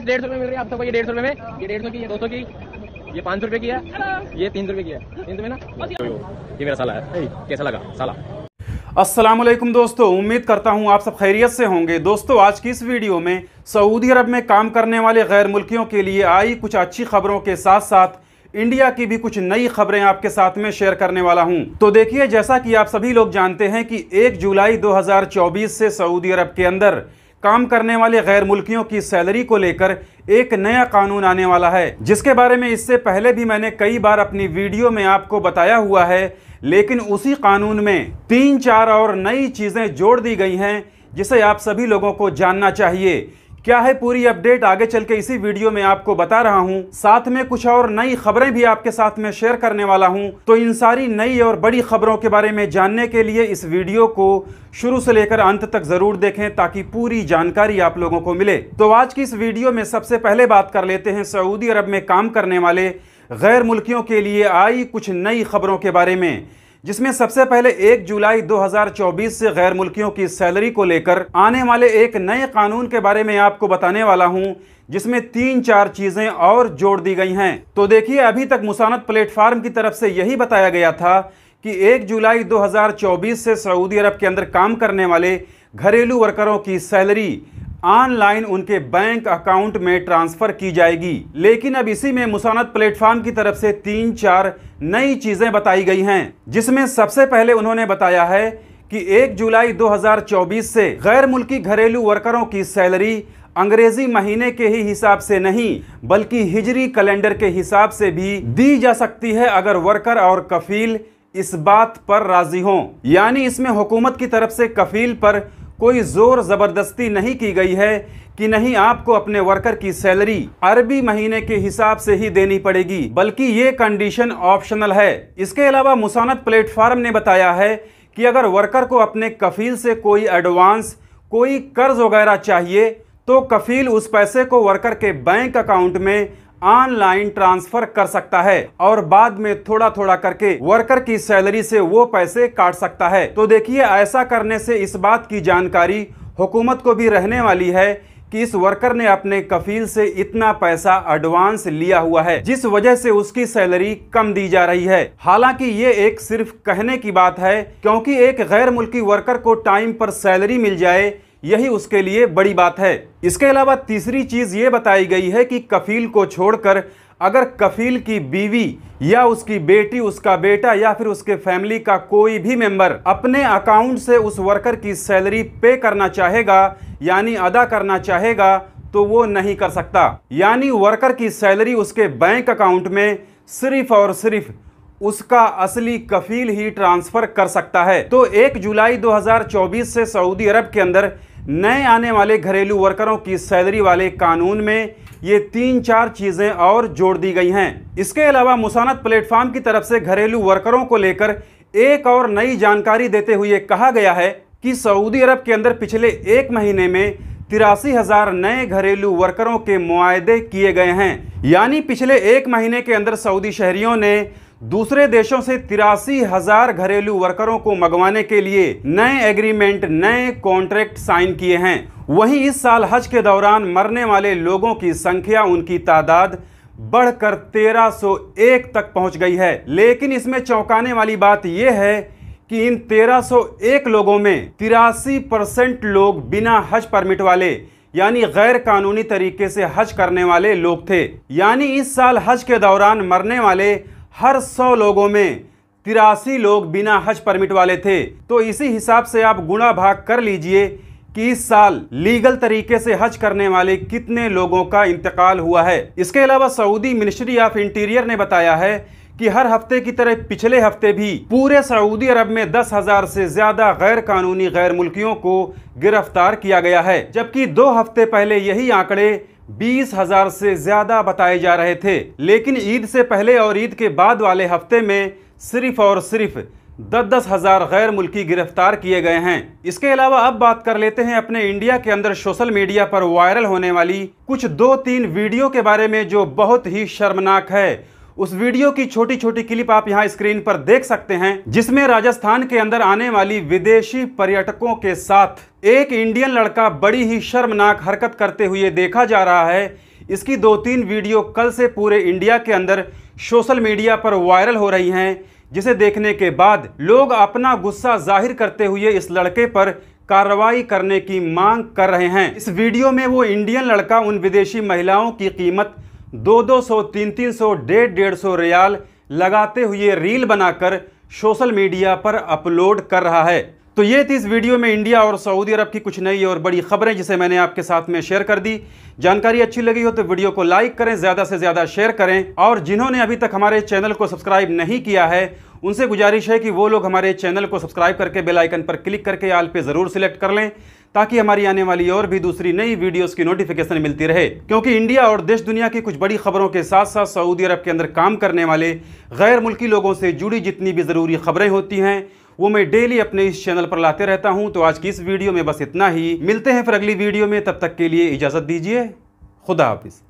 डेढ़ सौ में मिल रही है आप सबको ये डेढ़ सौ में ये डेढ़ सौ की ये दो सौ की ये पाँच सौ रुपये की है ये तीन सौ रुपये की है तीन सौ में ना ये मेरा साला है कैसा लगा साला असलम दोस्तों उम्मीद करता हूँ आप सब खैरियत से होंगे दोस्तों आज की इस वीडियो में सऊदी अरब में काम करने वाले गैर मुल्कियों के लिए आई कुछ अच्छी खबरों के साथ साथ इंडिया की भी कुछ नई खबरें आपके साथ में शेयर करने वाला हूं तो देखिए जैसा कि आप सभी लोग जानते हैं कि 1 जुलाई 2024 से सऊदी अरब के अंदर काम करने वाले गैर मुल्कियों की सैलरी को लेकर एक नया कानून आने वाला है जिसके बारे में इससे पहले भी मैंने कई बार अपनी वीडियो में आपको बताया हुआ है लेकिन उसी कानून में तीन चार और नई चीज़ें जोड़ दी गई हैं जिसे आप सभी लोगों को जानना चाहिए क्या है पूरी अपडेट आगे चल के इसी वीडियो में आपको बता रहा हूँ साथ में कुछ और नई खबरें भी आपके साथ में शेयर करने वाला हूँ तो इन सारी नई और बड़ी खबरों के बारे में जानने के लिए इस वीडियो को शुरू से लेकर अंत तक जरूर देखें ताकि पूरी जानकारी आप लोगों को मिले तो आज की इस वीडियो में सबसे पहले बात कर लेते हैं सऊदी अरब में काम करने वाले गैर मुल्कियों के लिए आई कुछ नई खबरों के बारे में जिसमें सबसे पहले 1 जुलाई 2024 से गैर मुल्कियों की सैलरी को लेकर आने वाले एक नए कानून के बारे में आपको बताने वाला हूं जिसमें तीन चार चीज़ें और जोड़ दी गई हैं तो देखिए अभी तक मुसानत प्लेटफार्म की तरफ से यही बताया गया था कि 1 जुलाई 2024 से सऊदी अरब के अंदर काम करने वाले घरेलू वर्करों की सैलरी ऑनलाइन उनके बैंक अकाउंट में ट्रांसफ़र की जाएगी लेकिन अब इसी में मुसानत प्लेटफॉर्म की तरफ से तीन चार नई चीज़ें बताई गई हैं जिसमें सबसे पहले उन्होंने बताया है कि 1 जुलाई 2024 से गैर मुल्की घरेलू वर्करों की सैलरी अंग्रेजी महीने के ही हिसाब से नहीं बल्कि हिजरी कैलेंडर के हिसाब से भी दी जा सकती है अगर वर्कर और कफील इस बात पर राजी हों यानी इसमें हुकूमत की तरफ से कफील पर कोई ज़ोर ज़बरदस्ती नहीं की गई है कि नहीं आपको अपने वर्कर की सैलरी अरबी महीने के हिसाब से ही देनी पड़ेगी बल्कि ये कंडीशन ऑप्शनल है इसके अलावा मुसानत प्लेटफार्म ने बताया है कि अगर वर्कर को अपने कफील से कोई एडवांस कोई कर्ज वगैरह चाहिए तो कफील उस पैसे को वर्कर के बैंक अकाउंट में ऑनलाइन ट्रांसफर कर सकता है और बाद में थोड़ा थोड़ा करके वर्कर की सैलरी से वो पैसे काट सकता है तो देखिए ऐसा करने से इस बात की जानकारी हुकूमत को भी रहने वाली है कि इस वर्कर ने अपने कफील से इतना पैसा एडवांस लिया हुआ है जिस वजह से उसकी सैलरी कम दी जा रही है हालांकि ये एक सिर्फ कहने की बात है क्योंकि एक गैर मुल्की वर्कर को टाइम पर सैलरी मिल जाए यही उसके लिए बड़ी बात है इसके अलावा तीसरी चीज़ ये बताई गई है कि कफील को छोड़कर अगर कफील की बीवी या उसकी बेटी उसका बेटा या फिर उसके फैमिली का कोई भी मेंबर अपने अकाउंट से उस वर्कर की सैलरी पे करना चाहेगा यानी अदा करना चाहेगा तो वो नहीं कर सकता यानी वर्कर की सैलरी उसके बैंक अकाउंट में सिर्फ और सिर्फ उसका असली कफील ही ट्रांसफ़र कर सकता है तो 1 जुलाई 2024 से सऊदी अरब के अंदर नए आने वाले घरेलू वर्करों की सैलरी वाले कानून में ये तीन चार चीज़ें और जोड़ दी गई हैं इसके अलावा मुसानत प्लेटफॉर्म की तरफ से घरेलू वर्करों को लेकर एक और नई जानकारी देते हुए कहा गया है कि सऊदी अरब के अंदर पिछले एक महीने में तिरासी हज़ार नए घरेलू वर्करों के मुआदे किए गए हैं यानी पिछले एक महीने के अंदर सऊदी शहरियों ने दूसरे देशों से तिरासी हजार घरेलू वर्करों को मंगवाने के लिए नए एग्रीमेंट नए कॉन्ट्रैक्ट साइन किए हैं वहीं इस साल हज के दौरान मरने वाले लोगों की संख्या उनकी तादाद बढ़कर 1301 तक पहुंच गई है लेकिन इसमें चौंकाने वाली बात यह है कि इन 1301 लोगों में तिरासी परसेंट लोग बिना हज परमिट वाले यानी गैर कानूनी तरीके से हज करने वाले लोग थे यानी इस साल हज के दौरान मरने वाले हर सौ लोगों में तिरासी लोग बिना हज परमिट वाले थे तो इसी हिसाब से आप गुणा भाग कर लीजिए कि इस साल लीगल तरीके से हज करने वाले कितने लोगों का इंतकाल हुआ है इसके अलावा सऊदी मिनिस्ट्री ऑफ इंटीरियर ने बताया है कि हर हफ्ते की तरह पिछले हफ्ते भी पूरे सऊदी अरब में दस हजार से ज्यादा गैर कानूनी गैर मुल्कियों को गिरफ्तार किया गया है जबकि दो हफ्ते पहले यही आंकड़े बीस हजार से ज्यादा बताए जा रहे थे लेकिन ईद से पहले और ईद के बाद वाले हफ्ते में सिर्फ और सिर्फ दस दस हजार गैर मुल्की गिरफ्तार किए गए हैं इसके अलावा अब बात कर लेते हैं अपने इंडिया के अंदर सोशल मीडिया पर वायरल होने वाली कुछ दो तीन वीडियो के बारे में जो बहुत ही शर्मनाक है उस वीडियो की छोटी छोटी क्लिप आप यहाँ स्क्रीन पर देख सकते हैं जिसमें राजस्थान के अंदर आने वाली विदेशी पर्यटकों के साथ एक इंडियन लड़का बड़ी ही शर्मनाक हरकत करते हुए देखा जा रहा है इसकी दो तीन वीडियो कल से पूरे इंडिया के अंदर सोशल मीडिया पर वायरल हो रही हैं जिसे देखने के बाद लोग अपना गुस्सा जाहिर करते हुए इस लड़के पर कार्रवाई करने की मांग कर रहे हैं इस वीडियो में वो इंडियन लड़का उन विदेशी महिलाओं की कीमत दो दो सौ तीन तीन सौ डेढ़ डेढ़ सौ रियाल लगाते हुए रील बनाकर सोशल मीडिया पर अपलोड कर रहा है तो ये थी इस वीडियो में इंडिया और सऊदी अरब की कुछ नई और बड़ी खबरें जिसे मैंने आपके साथ में शेयर कर दी जानकारी अच्छी लगी हो तो वीडियो को लाइक करें ज़्यादा से ज़्यादा शेयर करें और जिन्होंने अभी तक हमारे चैनल को सब्सक्राइब नहीं किया है उनसे गुजारिश है कि वो लोग हमारे चैनल को सब्सक्राइब करके बेल आइकन पर क्लिक करके आल पे ज़रूर सिलेक्ट कर लें ताकि हमारी आने वाली और भी दूसरी नई वीडियोस की नोटिफिकेशन मिलती रहे क्योंकि इंडिया और देश दुनिया की कुछ बड़ी खबरों के साथ साथ सऊदी अरब के अंदर काम करने वाले गैर मुल्की लोगों से जुड़ी जितनी भी ज़रूरी खबरें होती हैं वो मैं डेली अपने इस चैनल पर लाते रहता हूँ तो आज की इस वीडियो में बस इतना ही मिलते हैं फिर अगली वीडियो में तब तक के लिए इजाज़त दीजिए खुदा हाफिज़